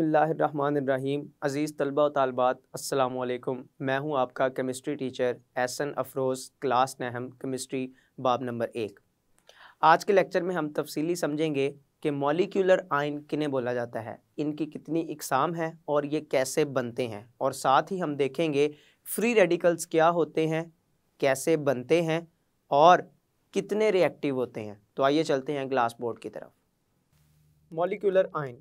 बसमीम अज़ीज़ तलबा व तालबात असलकुम मैं हूं आपका chemistry teacher Ehsan Afroz class नहम केमिस्ट्री बाब नंबर एक आज के लेक्चर में हम तफसली समझेंगे कि मॉलिक्यूलर आयन किन्हें बोला जाता है इनकी कितनी इकसाम है और ये कैसे बनते हैं और साथ ही हम देखेंगे फ्री रेडिकल्स क्या होते हैं कैसे बनते हैं और कितने रिएक्टिव होते हैं तो आइए चलते हैं ग्लास बोर्ड की तरफ मॉलिक्यूलर आयन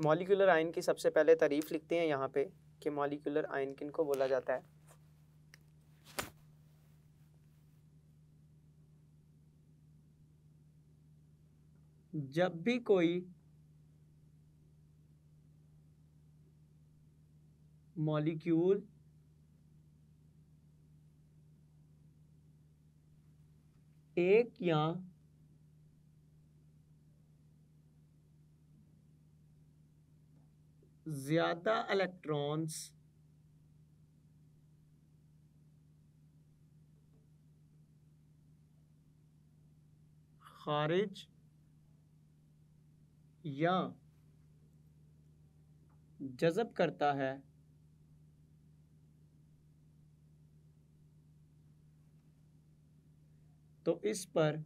मॉलिकुलर आयन की सबसे पहले तारीफ लिखते हैं यहाँ पे कि मॉलिकुलर आयन किन को बोला जाता है जब भी कोई मॉलिक्यूल एक या ज़्यादा इलेक्ट्रॉन्स खारिज या जज़ब करता है तो इस पर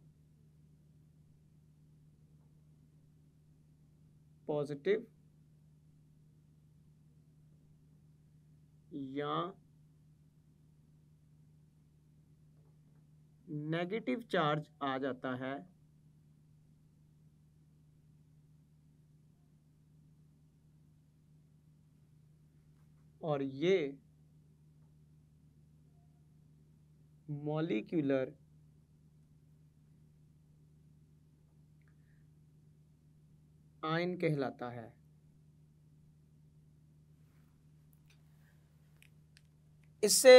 पॉजिटिव या नेगेटिव चार्ज आ जाता है और ये मॉलिक्यूलर आयन कहलाता है इससे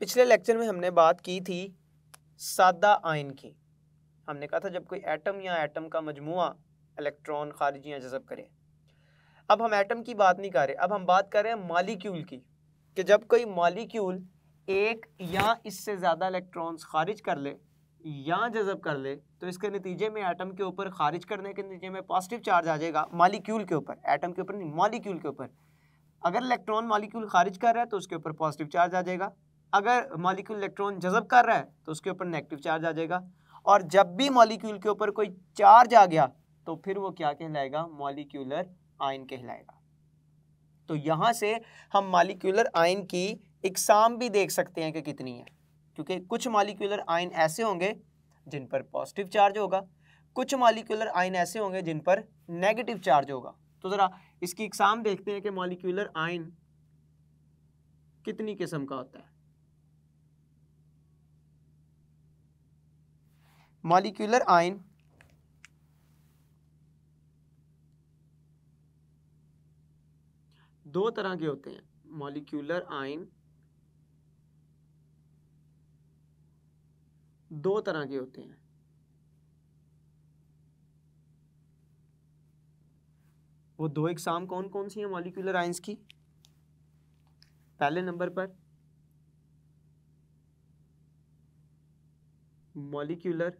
पिछले लेक्चर में हमने बात की थी सादा आयन की हमने कहा था जब कोई एटम या एटम का मजमु इलेक्ट्रॉन खारिजियाँ जजब करें अब हम एटम की बात नहीं कर रहे अब हम बात कर रहे हैं मालिक्यूल की कि जब कोई मालिक्यूल एक या इससे ज़्यादा इलेक्ट्रॉन्स खारिज कर ले या जजब कर ले तो इसके नतीजे में एटम के ऊपर खारिज करने के नतीजे में पॉजिटिव चार्ज आ जाएगा मालिक्यूल के ऊपर एटम के ऊपर नहीं मालिक्यूल के ऊपर अगर इलेक्ट्रॉन मॉलिक्यूल खारिज कर रहा है तो उसके ऊपर पॉजिटिव चार्ज आ जाएगा अगर मॉलिक्यूल इलेक्ट्रॉन जजब कर रहा है तो उसके ऊपर नेगेटिव चार्ज आ जाएगा और जब भी मॉलिक्यूल के ऊपर कोई चार्ज आ गया तो फिर वो क्या कहलाएगा मॉलिक्यूलर आयन कहलाएगा तो यहाँ से हम मॉलिक्यूलर आयन की इकसाम भी देख सकते हैं कि कितनी है क्योंकि कुछ मॉलिक्यूलर आयन ऐसे होंगे जिन पर पॉजिटिव चार्ज होगा कुछ मॉलिक्यूलर आयन ऐसे होंगे जिन पर नेगेटिव चार्ज होगा तो ज़रा इसकी इकसाम देखते हैं कि मॉलिक्यूलर आयन कितनी किस्म का होता है मॉलिक्यूलर आयन दो तरह के होते हैं मॉलिक्यूलर आयन दो तरह के होते हैं वो दो एग्जाम कौन कौन सी हैं मॉलिकुलर आइंस की पहले नंबर पर मॉलिक्यूलर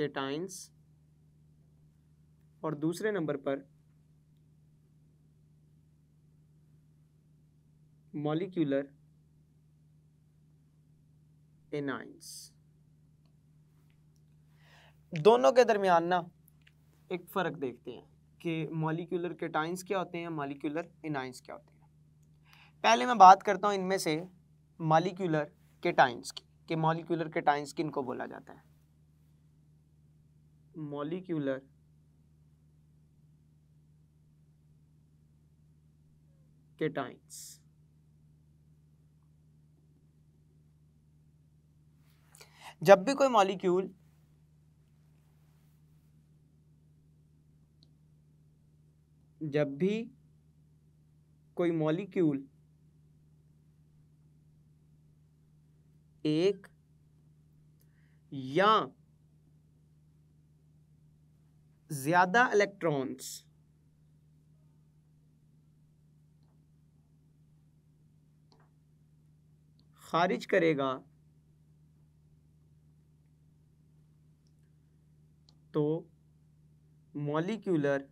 केटाइंस और दूसरे नंबर पर मॉलिक्यूलर एनाइंस दोनों के दरमियान ना एक फ़र्क देखते हैं कि मॉलिकुलर कैटाइंस क्या होते हैं मॉलिकुलर इनाइंस क्या होते हैं पहले मैं बात करता हूँ इनमें से मॉलिकुलर कैटाइंस की कि मॉलिकुलर कैटाइंस किन को बोला जाता है मॉलिकुलर केटाइंस जब भी कोई मॉलिक्यूल जब भी कोई मॉलिक्यूल एक या ज्यादा इलेक्ट्रॉन्स खारिज करेगा तो मॉलिक्यूलर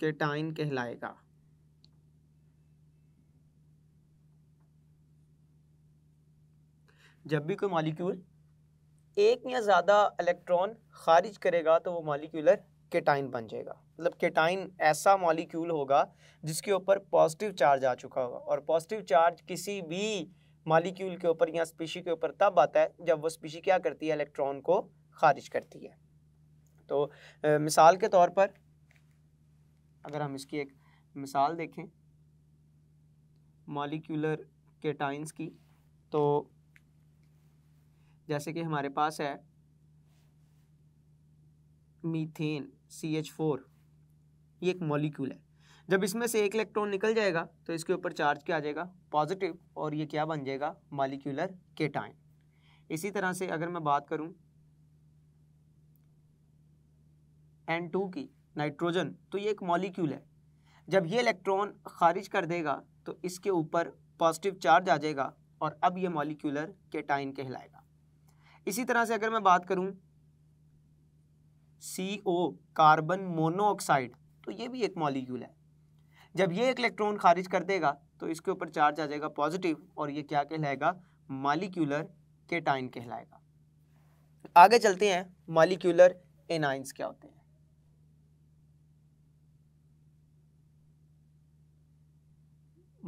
केटाइन कहलाएगा जब भी कोई मॉलिक्यूल एक या ज़्यादा इलेक्ट्रॉन खारिज करेगा तो वो मॉलिक्यूलर केटाइन बन जाएगा मतलब केटाइन ऐसा मॉलिक्यूल होगा जिसके ऊपर पॉजिटिव चार्ज आ चुका होगा और पॉजिटिव चार्ज किसी भी मॉलिक्यूल के ऊपर या स्पीशी के ऊपर तब आता है जब वो स्पीशी क्या करती है इलेक्ट्रॉन को खारिज करती है तो मिसाल के तौर पर अगर हम इसकी एक मिसाल देखें मॉलिक्यूलर केटाइंस की तो जैसे कि हमारे पास है मीथेन सी एच फोर ये एक मॉलिक्यूल है जब इसमें से एक इलेक्ट्रॉन निकल जाएगा तो इसके ऊपर चार्ज क्या आ जाएगा पॉजिटिव और ये क्या बन जाएगा मॉलिक्यूलर केटाइन इसी तरह से अगर मैं बात करूं टू की नाइट्रोजन तो ये एक मॉलिक्यूल है जब ये इलेक्ट्रॉन खारिज कर देगा तो इसके ऊपर पॉजिटिव चार्ज आ जाएगा और अब ये मॉलिक्यूलर केटाइन कहलाएगा इसी तरह से अगर मैं बात करूं सी ओ कार्बन मोनोऑक्साइड तो ये भी एक मॉलिक्यूल है जब ये एक इलेक्ट्रॉन खारिज कर देगा तो इसके ऊपर चार्ज आ जाएगा पॉजिटिव और ये क्या कहलाएगा मालिक्यूलर केटाइन कहलाएगा आगे चलते हैं मालिक्यूलर एनाइंस क्या होते हैं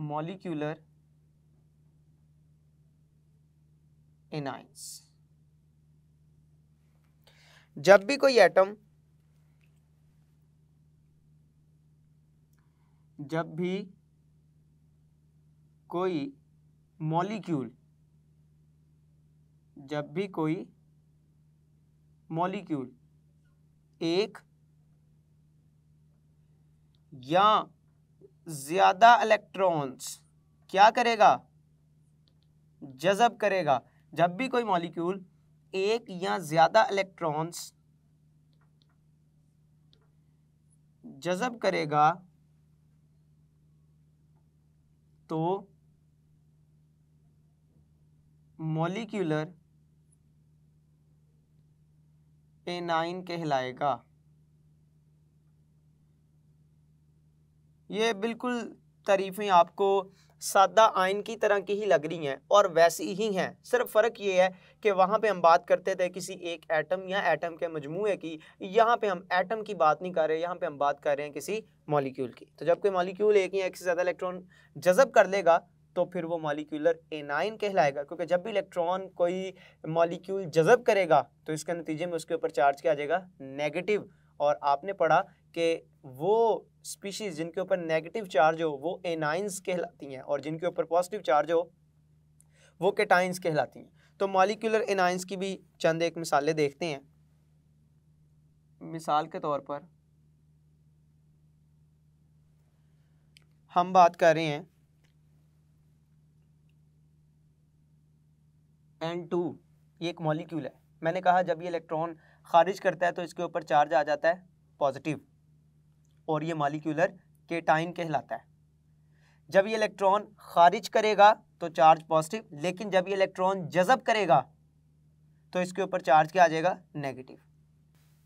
मॉलिक्यूलर एनाइंस जब भी कोई एटम जब भी कोई मॉलिक्यूल जब भी कोई मॉलिक्यूल एक या ज़्यादा इलेक्ट्रॉन्स क्या करेगा जज़ब करेगा जब भी कोई मॉलिक्यूल एक या ज़्यादा इलेक्ट्रॉन्स जज़ब करेगा तो मॉलिक्यूलर एनाइन कहलाएगा ये बिल्कुल तारीफ़ें आपको सादा आयन की तरह की ही लग रही हैं और वैसी ही हैं सिर्फ फ़र्क ये है कि वहाँ पे हम बात करते थे किसी एक एटम या एटम के मजमू की यहाँ पे हम एटम की बात नहीं कर रहे यहाँ पे हम बात कर रहे हैं किसी मॉलिक्यूल की तो जब कोई मॉलिक्यूल एक या एक से ज़्यादा इलेक्ट्रॉन जज़ब कर लेगा तो फिर वो मॉलिक्यूलर एनाइन कहलाएगा क्योंकि जब भी इलेक्ट्रॉन कोई मॉलिक्यूल जज़ब करेगा तो इसके नतीजे में उसके ऊपर चार्ज क्या आ जाएगा नेगेटिव और आपने पढ़ा कि वो स्पीशीज़ जिनके ऊपर नेगेटिव चार्ज हो वो एनाइंस कहलाती हैं और जिनके ऊपर पॉजिटिव चार्ज हो वो केटाइंस कहलाती हैं तो मॉलिकुलर एनाइंस की भी चंद एक मिसालें देखते हैं मिसाल के तौर पर हम बात कर रहे हैं एन टू ये एक मॉलिक्यूल है मैंने कहा जब ये इलेक्ट्रॉन खारिज करता है तो इसके ऊपर चार्ज आ जाता है पॉजिटिव और ये मालिक्यूलर केटाइन कहलाता है जब ये इलेक्ट्रॉन खारिज करेगा तो चार्ज पॉजिटिव लेकिन जब ये इलेक्ट्रॉन जजब करेगा तो इसके ऊपर चार्ज क्या आ जाएगा नेगेटिव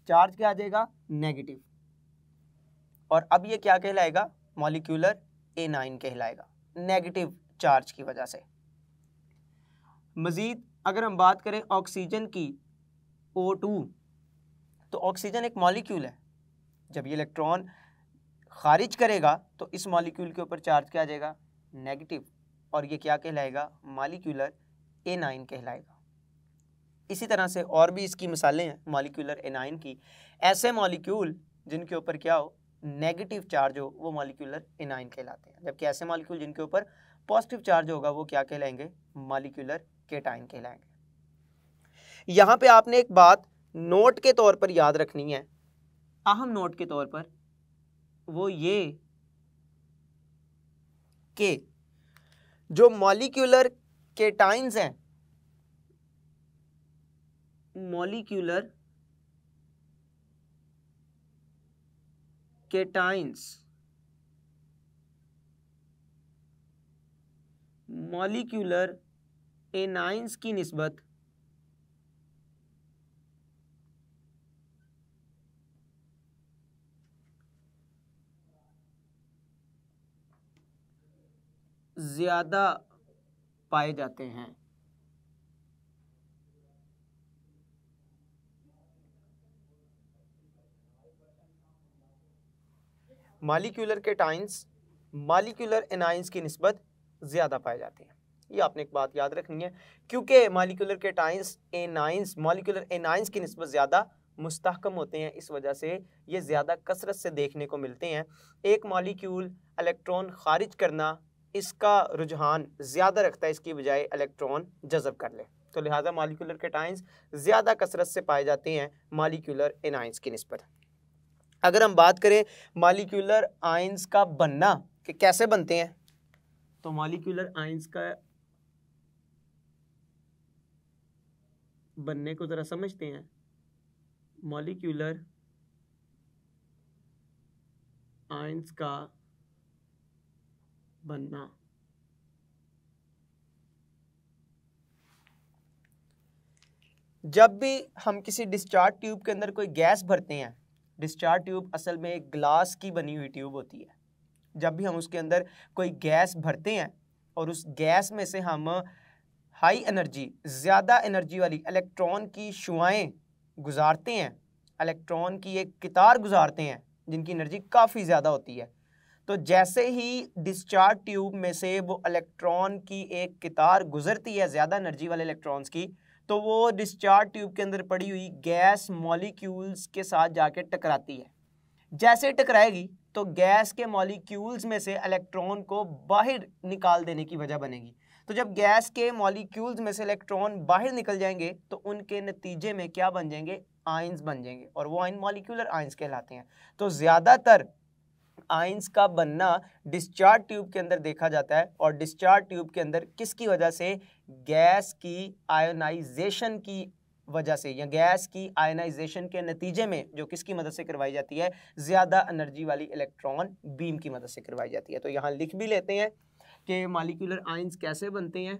चार्ज क्या आ जाएगा नेगेटिव और अब ये क्या कहलाएगा मॉलिक्यूलर ए नाइन कहलाएगा नेगेटिव चार्ज की वजह से मज़ीद अगर हम बात करें ऑक्सीजन की ओ टू तो ऑक्सीजन एक मॉलिक्यूल है जब ये इलेक्ट्रॉन खारिज करेगा तो इस मॉलिक्यूल के ऊपर चार्ज क्या आ जाएगा नेगेटिव और ये क्या कहलाएगा मॉलिक्यूलर एनाइन कहलाएगा इसी तरह से और भी इसकी मिसालें हैं मॉलिक्यूलर एनाइन की ऐसे मॉलिक्यूल जिनके ऊपर क्या हो नेगेटिव चार्ज हो वो मॉलिक्यूलर नाइन कहलाते हैं जबकि ऐसे मॉलिक्यूल जिनके ऊपर पॉजिटिव चार्ज होगा वो क्या कहलाएंगे मॉलिक्यूलर केटाइन कहलाएंगे यहाँ पे आपने एक बात नोट के तौर पर याद रखनी है अहम हाँ, नोट के तौर पर वो ये के जो मॉलिक्यूलर केटाइंस हैं मॉलिक्यूलर केटाइंस मॉलिक्यूलर एनाइंस की नस्बत ज़्यादा पाए जाते हैं मालिक्यूलर के टाइन्स मालिक्यूलर एनाइंस की नस्बत ज़्यादा पाए जाते हैं ये आपने एक बात याद रखनी है क्योंकि मालिकुलर के टाइन्स एनाइंस मालिकुलर एनाइंस की नस्बत ज़्यादा मुस्तकम होते हैं इस वजह से ये ज़्यादा कसरत से देखने को मिलते हैं एक मालिक्यूल इलेक्ट्रॉन खारिज करना इसका रुझान ज़्यादा रखता है इसकी बजाय इलेक्ट्रॉन जजब कर ले तो लिहाजा मालिकुलर कैटाइंस ज़्यादा कसरत से पाए जाते हैं मालिकुलर एनाइंस की नस्बत अगर हम बात करें मालिकुलर आइंस का बनना कि कैसे बनते हैं तो मालिकुलर आइंस का बनने को ज़रा समझते हैं मालिकुलर आइंस का बनना जब भी हम किसी डिस्चार्ज ट्यूब के अंदर कोई गैस भरते हैं डिस्चार्ज ट्यूब असल में एक ग्लास की बनी हुई ट्यूब होती है जब भी हम उसके अंदर कोई गैस भरते हैं और उस गैस में से हम हाई एनर्जी ज़्यादा एनर्जी वाली इलेक्ट्रॉन की शुआएँ गुजारते हैं इलेक्ट्रॉन की एक कितार गुजारते हैं जिनकी एनर्जी काफ़ी ज़्यादा होती है तो जैसे ही डिस्चार्ज ट्यूब में से वो इलेक्ट्रॉन की एक कितार गुजरती है ज़्यादा एनर्जी वाले इलेक्ट्रॉन्स की तो वो डिस्चार्ज ट्यूब के अंदर पड़ी हुई गैस मॉलिक्यूल्स के साथ जाके टकराती है जैसे टकराएगी तो गैस के मॉलिक्यूल्स में से इलेक्ट्रॉन को बाहर निकाल देने की वजह बनेगी तो जब गैस के मॉलिक्यूल्स में से इलेक्ट्रॉन बाहर निकल जाएंगे तो उनके नतीजे में क्या बन जाएंगे आइंस बन जाएंगे और वो आइन मॉलिक्यूलर आइंस कहलाते हैं तो ज़्यादातर आइंस का बनना डिस्चार्ज ट्यूब के अंदर देखा जाता है और डिस्चार्ज ट्यूब के अंदर किसकी वजह से गैस की आयोनाइजेशन की वजह से या गैस की आयोनाइजेशन के नतीजे में जो किसकी मदद से करवाई जाती है ज़्यादा एनर्जी वाली इलेक्ट्रॉन बीम की मदद से करवाई जाती है तो यहाँ लिख भी लेते हैं कि मालिकुलर आइंस कैसे बनते हैं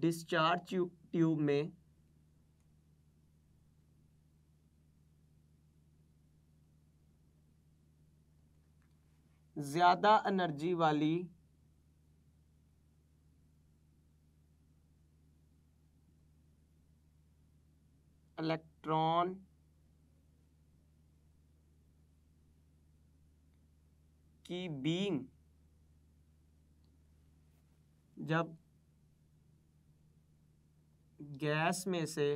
डिस्चार्ज ट्यूब में ज़्यादा एनर्जी वाली इलेक्ट्रॉन की बीम जब गैस में से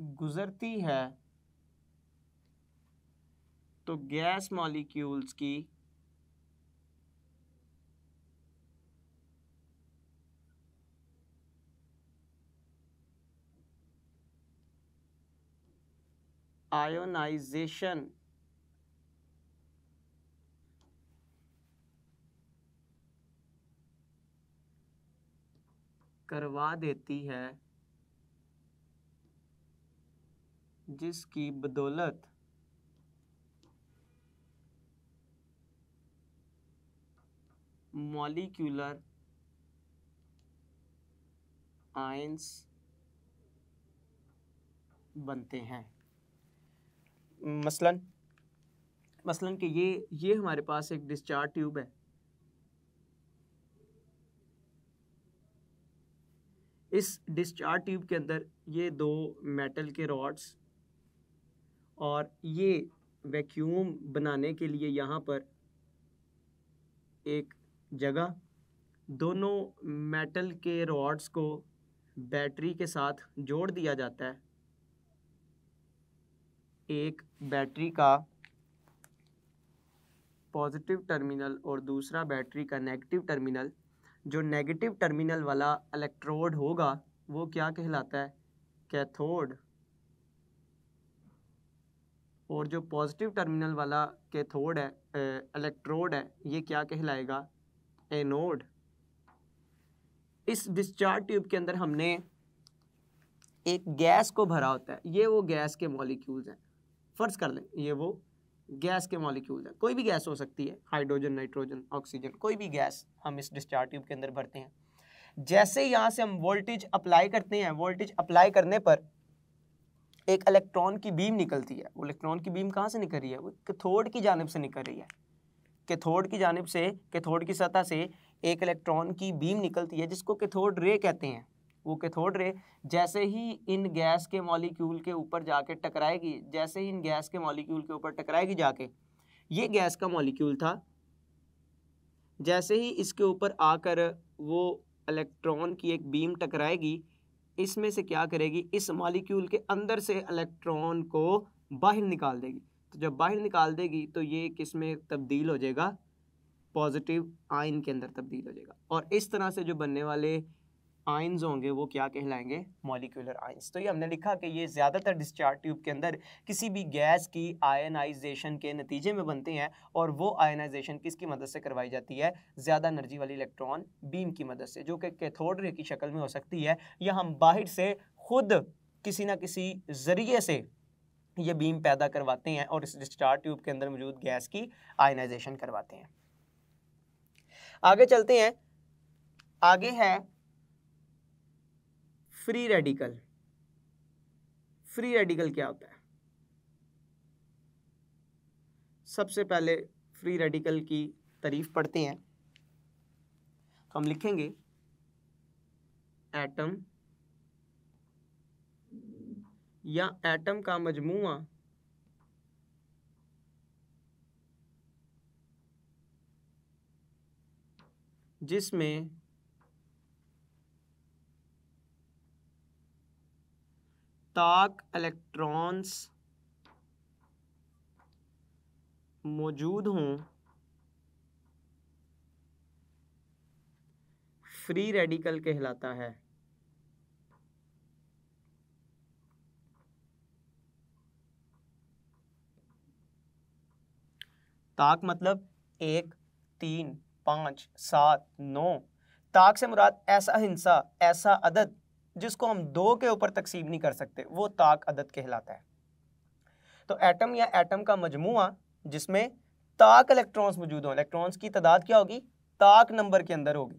गुजरती है तो गैस मॉलिक्यूल्स की आयोनाइजेशन करवा देती है जिसकी बदौलत मॉलिक्यूलर आयंस बनते हैं मसलन मसलन कि ये ये हमारे पास एक डिस्चार्ज ट्यूब है इस डिस्चार्ज ट्यूब के अंदर ये दो मेटल के रॉड्स और ये वैक्यूम बनाने के लिए यहाँ पर एक जगह दोनों मेटल के रॉड्स को बैटरी के साथ जोड़ दिया जाता है एक बैटरी का पॉजिटिव टर्मिनल और दूसरा बैटरी का नेगेटिव टर्मिनल जो नेगेटिव टर्मिनल वाला इलेक्ट्रोड होगा वो क्या कहलाता है कैथोड और जो पॉजिटिव टर्मिनल वाला कैथोड है इलेक्ट्रोड है ये क्या कहलाएगा एनोड इस डिस्चार्ज ट्यूब के अंदर हमने एक गैस को भरा होता है ये वो गैस के मॉलिक्यूल्स हैं फ़र्ज़ कर लें ये वो गैस के मॉलिक्यूल्स हैं कोई भी गैस हो सकती है हाइड्रोजन नाइट्रोजन ऑक्सीजन कोई भी गैस हम इस डिस्चार्ज ट्यूब के अंदर भरते हैं जैसे यहाँ से हम वोल्टेज अप्लाई करते हैं वोल्टेज अप्लाई करने पर एक इलेक्ट्रॉन की बीम निकलती है वो इलेक्ट्रॉन की बीम कहाँ से निकल रही है वो कैथोड की जानब से निकल रही है कैथोड की जानब से कैथोड की सतह से एक इलेक्ट्रॉन की बीम निकलती है जिसको कैथोड रे कहते हैं वो कैथोड रे जैसे ही इन गैस के मॉलिक्यूल के ऊपर जाके टकराएगी जैसे ही इन गैस के मॉलिक्यूल के ऊपर टकराएगी जाके ये गैस का मॉलिक्यूल था जैसे ही इसके ऊपर आकर वो इलेक्ट्रॉन की एक बीम टकराएगी इसमें से क्या करेगी इस मालिक्यूल के अंदर से इलेक्ट्रॉन को बाहर निकाल देगी तो जब बाहर निकाल देगी तो ये किस में तब्दील हो जाएगा पॉजिटिव आयन के अंदर तब्दील हो जाएगा और इस तरह से जो बनने वाले आइंस होंगे वो क्या कहलाएंगे मॉलिकुलर आइंस तो ये हमने लिखा कि ये ज़्यादातर डिस्चार्ज ट्यूब के अंदर किसी भी गैस की आयनाइजेशन के नतीजे में बनते हैं और वो आयनाइजेशन किसकी मदद से करवाई जाती है ज़्यादा एनर्जी वाली इलेक्ट्रॉन बीम की मदद से जो कि कैथोड रे की शक्ल में हो सकती है या हम बाहर से खुद किसी ना किसी ज़रिए से ये बीम पैदा करवाते हैं और इस डिस्चार्ज ट्यूब के अंदर मौजूद गैस की आयनाइजेशन करवाते हैं आगे चलते हैं आगे है फ्री रेडिकल फ्री रेडिकल क्या होता है सबसे पहले फ्री रेडिकल की तारीफ पढ़ते हैं हम लिखेंगे एटम या एटम का मजमुआ जिसमें ताक इलेक्ट्रॉन्स मौजूद हों फ्री रेडिकल कहलाता है ताक मतलब एक तीन पाँच सात नौ ताक से मुराद ऐसा हिंसा ऐसा अदद जिसको हम दो के ऊपर तकसीम नहीं कर सकते वो ताक अदद कहलाता है तो एटम या एटम का मजमु जिसमें ताक इलेक्ट्रॉन्स मौजूद हो इलेक्ट्रॉन्स की तादाद क्या होगी ताक नंबर के अंदर होगी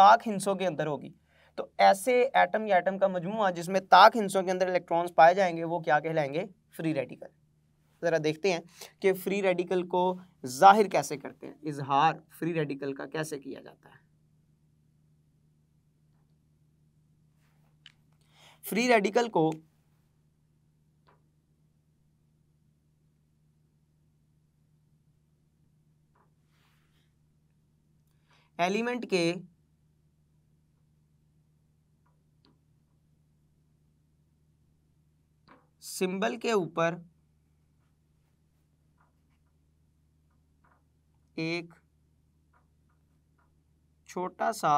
ताक हिंसों के अंदर होगी तो ऐसे एटम या एटम का मजमु जिसमें ताक हिंसों के अंदर इलेक्ट्रॉन्स पाए जाएंगे वो क्या कहलाएंगे फ्री रेडिकल ज़रा देखते हैं कि फ्री रेडिकल को जाहिर कैसे करते हैं इजहार फ्री रेडिकल का कैसे किया जाता है फ्री रेडिकल को एलिमेंट के सिंबल के ऊपर एक छोटा सा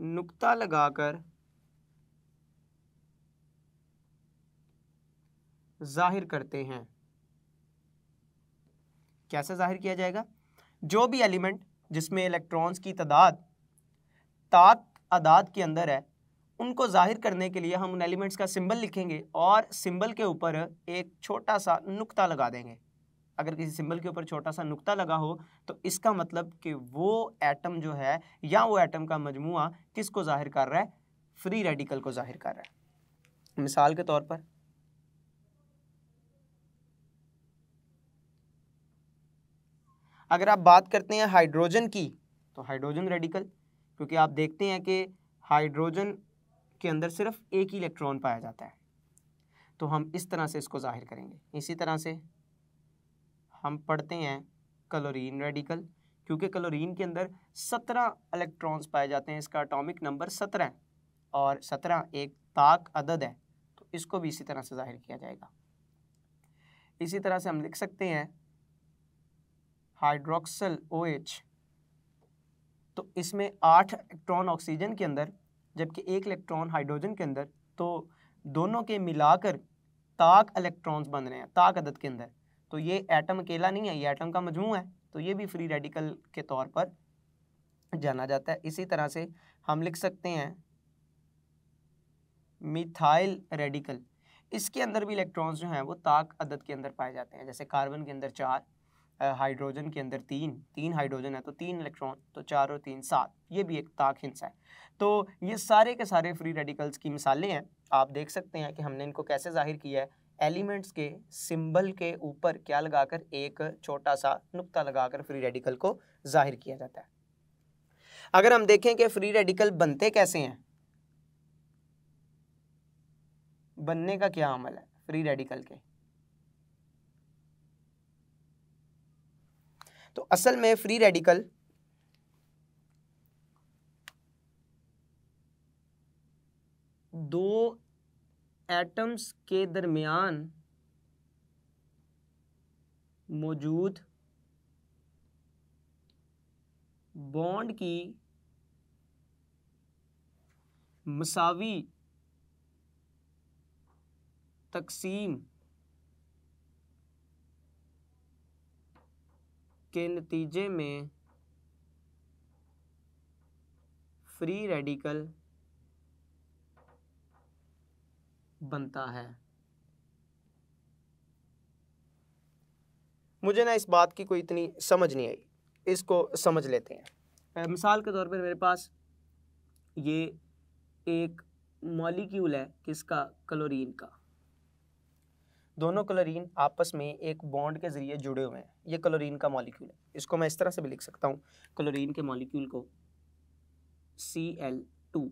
नुक्ता लगाकर जाहिर करते हैं कैसे जाहिर किया जाएगा जो भी एलिमेंट जिसमें इलेक्ट्रॉन्स की तादाद तात अदाद के अंदर है उनको जाहिर करने के लिए हम उन एलिमेंट्स का सिंबल लिखेंगे और सिंबल के ऊपर एक छोटा सा नुक्ता लगा देंगे अगर किसी सिंबल के ऊपर छोटा सा नुक्ता लगा हो तो इसका मतलब कि वो एटम जो है या वो एटम का मजमू को जाहिर कर रहा है फ्री रेडिकल को जाहिर कर रहा है मिसाल के तौर पर अगर आप बात करते हैं हाइड्रोजन की तो हाइड्रोजन रेडिकल क्योंकि आप देखते हैं कि हाइड्रोजन के अंदर सिर्फ एक ही इलेक्ट्रॉन पाया जाता है तो हम इस तरह से इसको जाहिर करेंगे इसी तरह से हम पढ़ते हैं क्लोरीन रेडिकल क्योंकि क्लोरीन के अंदर सत्रह इलेक्ट्रॉन्स पाए जाते हैं इसका अटोमिक नंबर सत्रह और सत्रह एक ताक अदद है तो इसको भी इसी तरह से जाहिर किया जाएगा इसी तरह से हम लिख सकते हैं हाइड्रोक्सल ओ OH, तो इसमें आठ इलेक्ट्रॉन ऑक्सीजन के अंदर जबकि एक इलेक्ट्रॉन हाइड्रोजन के अंदर तो दोनों के मिलाकर ताक इलेक्ट्रॉन्स बन रहे हैं ताक अदद के अंदर तो ये एटम अकेला नहीं है ये एटम का मजमू है तो ये भी फ्री रेडिकल के तौर पर जाना जाता है इसी तरह से हम लिख सकते हैं मिथाइल रेडिकल इसके अंदर भी इलेक्ट्रॉन्स जो हैं वो ताक अदद के अंदर पाए जाते हैं जैसे कार्बन के अंदर चार हाइड्रोजन के अंदर तीन तीन हाइड्रोजन है तो तीन इलेक्ट्रॉन तो चार और तीन सात ये भी एक ताक हिंसा है तो ये सारे के सारे फ्री रेडिकल्स की मिसालें हैं आप देख सकते हैं कि हमने इनको कैसे जाहिर किया है एलिमेंट्स के सिंबल के ऊपर क्या लगाकर एक छोटा सा नुक्ता लगाकर फ्री रेडिकल को जाहिर किया जाता है अगर हम देखें कि फ्री रेडिकल बनते कैसे हैं बनने का क्या अमल है फ्री रेडिकल के तो असल में फ्री रेडिकल दो एटम्स के दरमियान मौजूद बॉन्ड की मसावी तकसीम के नतीजे में फ्री रेडिकल बनता है मुझे ना इस बात की कोई इतनी समझ नहीं आई इसको समझ लेते हैं मिसाल के तौर पर मेरे पास ये एक मॉलिक्यूल है किसका क्लोरीन का दोनों क्लोरीन आपस में एक बॉन्ड के ज़रिए जुड़े हुए हैं ये क्लोरीन का मॉलिक्यूल है इसको मैं इस तरह से भी लिख सकता हूँ क्लोरीन के मॉलिक्यूल को सी एल टू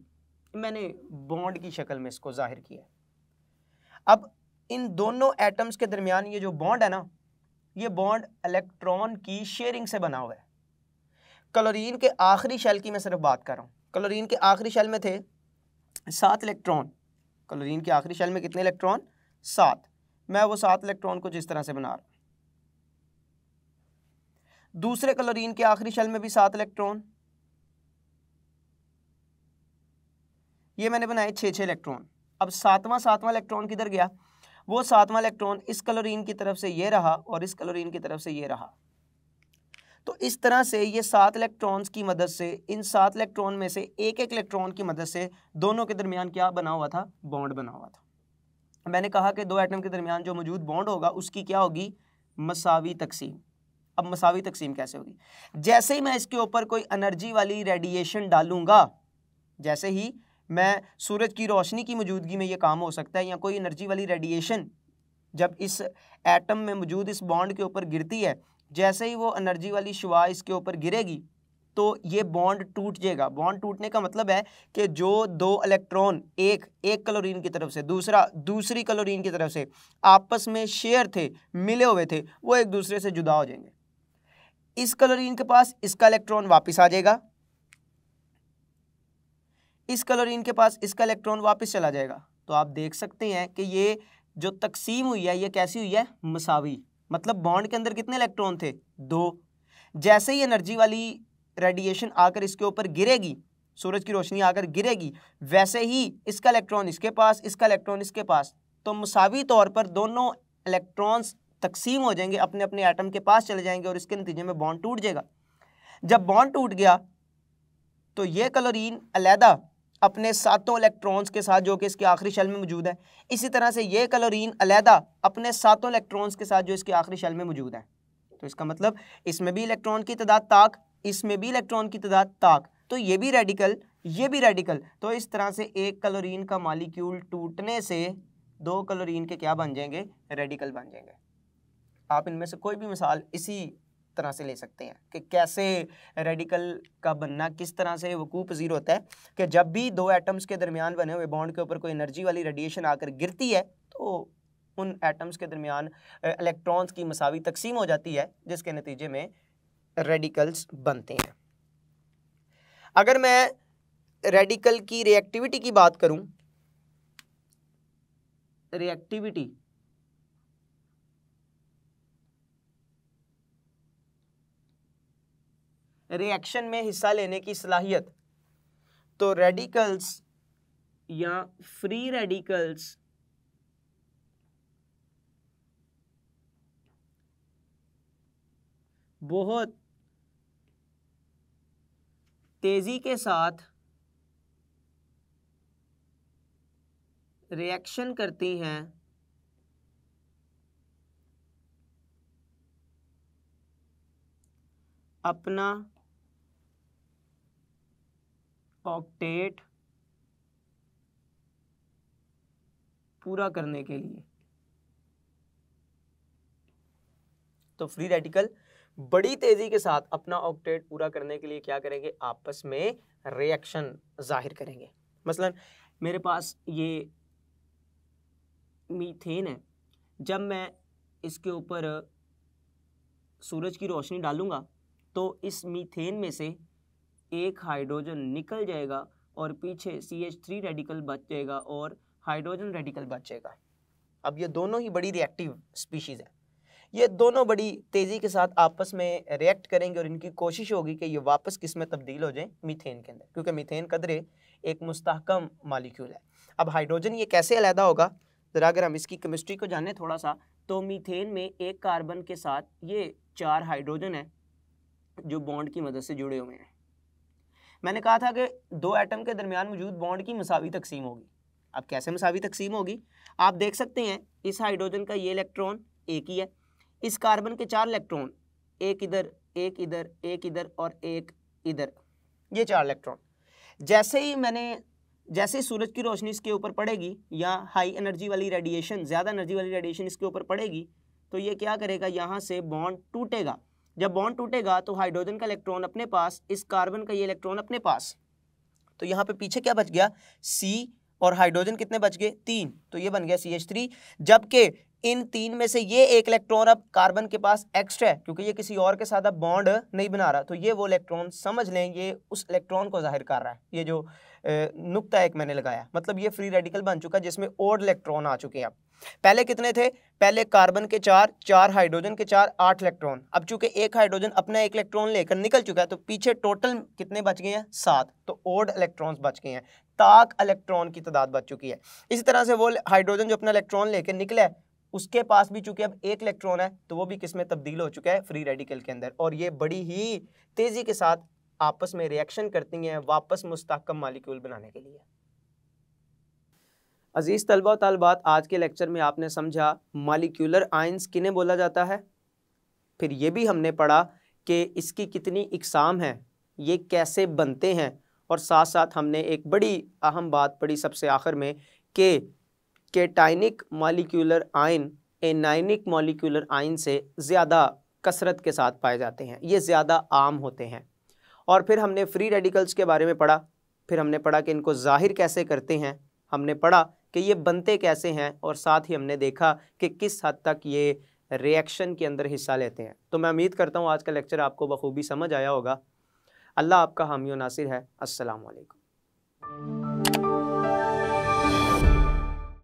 मैंने बॉन्ड की शक्ल में इसको ज़ाहिर किया है अब इन दोनों एटम्स के दरमियान ये जो बॉन्ड है ना ये बॉन्ड इलेक्ट्रॉन की शेयरिंग से बना हुआ है क्लोरीन के आखिरी शेल की मैं सिर्फ बात कर रहा हूँ क्लोरीन के आखिरी शेल में थे सात इलेक्ट्रॉन क्लोरीन के आखिरी शेल में कितने इलेक्ट्रॉन सात मैं वो सात इलेक्ट्रॉन को जिस तरह से बना रहा हूँ दूसरे क्लोरीन के आखिरी शेल में भी सात इलेक्ट्रॉन ये मैंने बनाए छः छः इलेक्ट्रॉन अब सातवां सातवां इलेक्ट्रॉन किधर गया वो सातवां इलेक्ट्रॉन इस क्लोरीन की तरफ से ये रहा और इस क्लोरीन की तरफ से ये रहा तो इस तरह से ये सात इलेक्ट्रॉन्स की मदद से इन सात इलेक्ट्रॉन में से एक एक इलेक्ट्रॉन की मदद से दोनों के दरमियान क्या बना हुआ था बॉन्ड बना हुआ था मैंने कहा कि दो एटम के दरमियान जो मौजूद बॉन्ड होगा उसकी क्या होगी मसावी तकसीम अब मसावी तकसीम कैसे होगी जैसे ही मैं इसके ऊपर कोई एनर्जी वाली रेडिएशन डालूंगा जैसे ही मैं सूरज की रोशनी की मौजूदगी में ये काम हो सकता है या कोई एनर्जी वाली रेडिएशन जब इस एटम में मौजूद इस बॉन्ड के ऊपर गिरती है जैसे ही वो एनर्जी वाली शुआ इसके ऊपर गिरेगी तो ये बॉन्ड टूट जाएगा बॉन्ड टूटने का मतलब है कि जो दो इलेक्ट्रॉन एक एक क्लोरीन की तरफ से दूसरा दूसरी क्लोरीन की तरफ से आपस में शेयर थे मिले हुए थे वो एक दूसरे से जुदा हो जाएंगे इस क्लोरीन के पास इसका इलेक्ट्रॉन वापस आ जाएगा इस क्लोरीन के पास इसका इलेक्ट्रॉन वापस चला जाएगा तो आप देख सकते हैं कि ये जो तकसीम हुई है ये कैसी हुई है मसावी मतलब बॉन्ड के अंदर कितने इलेक्ट्रॉन थे दो जैसे ही एनर्जी वाली रेडिएशन आकर इसके ऊपर गिरेगी सूरज की रोशनी आकर गिरेगी वैसे ही इसका इलेक्ट्रॉन इसके पास इसका इलेक्ट्रॉन इसके पास तो मसावी तौर पर दोनों इलेक्ट्रॉन्स तकसीम हो जाएंगे अपने अपने आइटम के पास चले जाएंगे और इसके नतीजे में बॉन्ड टूट जाएगा जब बॉन्ड टूट गया तो ये कलोरीन अलहदा अपने सातों इलेक्ट्रॉन्स के साथ जो कि इसके आखिरी शल में मौजूद है इसी तरह से ये क्लोरीन अलहदा अपने सातों इलेक्ट्रॉन्स के साथ जो इसके आखिरी शल में मौजूद है तो इसका मतलब इसमें भी इलेक्ट्रॉन की तादाद ताक इसमें भी इलेक्ट्रॉन की तादाद ताक तो ये भी रेडिकल ये भी रेडिकल तो इस तरह से एक क्लोरीन का मालिक्यूल टूटने से दो क्लोरीन के क्या बन जाएंगे रेडिकल बन जाएंगे आप इनमें से कोई भी मिसाल इसी तरह से ले सकते हैं कि कैसे रेडिकल का बनना किस तरह से वकूफ पजीर होता है कि जब भी दो एटम्स के दरमियान बने हुए बॉन्ड के ऊपर कोई एनर्जी वाली रेडिएशन आकर गिरती है तो उन एटम्स के दरमियान इलेक्ट्रॉन्स की मसावी तकसीम हो जाती है जिसके नतीजे में रेडिकल्स बनते हैं अगर मैं रेडिकल की रिएक्टिविटी की बात करूं रिएक्टिविटी रिएक्शन में हिस्सा लेने की सलाहियत तो रेडिकल्स या फ्री रेडिकल्स बहुत तेज़ी के साथ रिएक्शन करती हैं अपना ऑक्टेट पूरा करने के लिए तो फ्री रेडिकल बड़ी तेजी के साथ अपना ऑक्टेट पूरा करने के लिए क्या करेंगे आपस में रिएक्शन जाहिर करेंगे मसलन मेरे पास ये मीथेन है जब मैं इसके ऊपर सूरज की रोशनी डालूंगा तो इस मीथेन में से एक हाइड्रोजन निकल जाएगा और पीछे सी एच थ्री रेडिकल बच जाएगा और हाइड्रोजन रेडिकल बचेगा अब ये दोनों ही बड़ी रिएक्टिव स्पीशीज़ हैं ये दोनों बड़ी तेज़ी के साथ आपस में रिएक्ट करेंगे और इनकी कोशिश होगी कि ये वापस किस में तब्दील हो जाए मीथेन के अंदर क्योंकि मीथेन कदरे एक मुस्तकम मालिक्यूल है अब हाइड्रोजन ये कैसे अलहदा होगा ज़रा अगर हम इसकी केमिस्ट्री को जाने थोड़ा सा तो मीथेन में एक कार्बन के साथ ये चार हाइड्रोजन है जो बॉन्ड की मदद से जुड़े हुए हैं मैंने कहा था कि दो एटम के दरमियान मौजूद बॉन्ड की मसावी तकसीम होगी अब कैसे मसावी तकसीम होगी आप देख सकते हैं इस हाइड्रोजन का ये इलेक्ट्रॉन एक ही है इस कार्बन के चार इलेक्ट्रॉन एक इधर एक इधर एक इधर और एक इधर ये चार इलेक्ट्रॉन जैसे ही मैंने जैसे सूरज की रोशनी इसके ऊपर पड़ेगी या हाई एनर्जी वाली रेडिएशन ज़्यादा एनर्जी वाली रेडिएशन इसके ऊपर पड़ेगी तो ये क्या करेगा यहाँ से बॉन्ड टूटेगा जब बॉन्ड टूटेगा तो हाइड्रोजन का इलेक्ट्रॉन अपने पास इस कार्बन का ये इलेक्ट्रॉन अपने पास तो यहाँ पे पीछे क्या बच गया सी और हाइड्रोजन कितने बच गए तीन तो ये बन गया सी एच थ्री जबकि इन तीन में से ये एक इलेक्ट्रॉन अब कार्बन के पास एक्स्ट्रा है क्योंकि ये किसी और के साथ अब बॉन्ड नहीं बना रहा तो ये वो इलेक्ट्रॉन समझ लें ये उस इलेक्ट्रॉन को जाहिर कर रहा है ये जो नुकता एक मैंने लगाया मतलब ये फ्री रेडिकल बन चुका जिसमें और इलेक्ट्रॉन आ चुके हैं अब पहले कितने थे पहले कार्बन के चार चार हाइड्रोजन के चार आठ इलेक्ट्रॉन अब चूंकि एक हाइड्रोजन अपना एक इलेक्ट्रॉन लेकर निकल चुका है तो पीछे टोटल कितने बच गए हैं सात तो ओड इलेक्ट्रॉन्स बच गए हैं ताक इलेक्ट्रॉन की तादाद बच चुकी है इसी तरह से वो हाइड्रोजन जो अपना इलेक्ट्रॉन लेकर निकला है उसके पास भी चूंकि अब एक इलेक्ट्रॉन है तो वो भी किस में तब्दील हो चुका है फ्री रेडिकल के अंदर और ये बड़ी ही तेज़ी के साथ आपस में रिएक्शन करती हैं वापस मुस्तकम मालिक्यूल बनाने के लिए अजीज़ तलबा तलबात आज के लेक्चर में आपने समझा मालिक्यूलर आइंस किन्हें बोला जाता है फिर ये भी हमने पढ़ा कि इसकी कितनी इकसाम हैं ये कैसे बनते हैं और साथ साथ हमने एक बड़ी अहम बात पढ़ी सबसे आखिर में कि cationic molecular ion anionic molecular ion से ज़्यादा कसरत के साथ पाए जाते हैं ये ज़्यादा आम होते हैं और फिर हमने फ्री रेडिकल्स के बारे में पढ़ा फिर हमने पढ़ा कि इनको ज़ाहिर कैसे करते हैं हमने पढ़ा कि ये बनते कैसे हैं और साथ ही हमने देखा कि किस हद तक ये रिएक्शन के अंदर हिस्सा लेते हैं तो मैं उम्मीद करता हूँ आज का लेक्चर आपको बखूबी समझ आया होगा अल्लाह आपका हामी नासिर है असलकम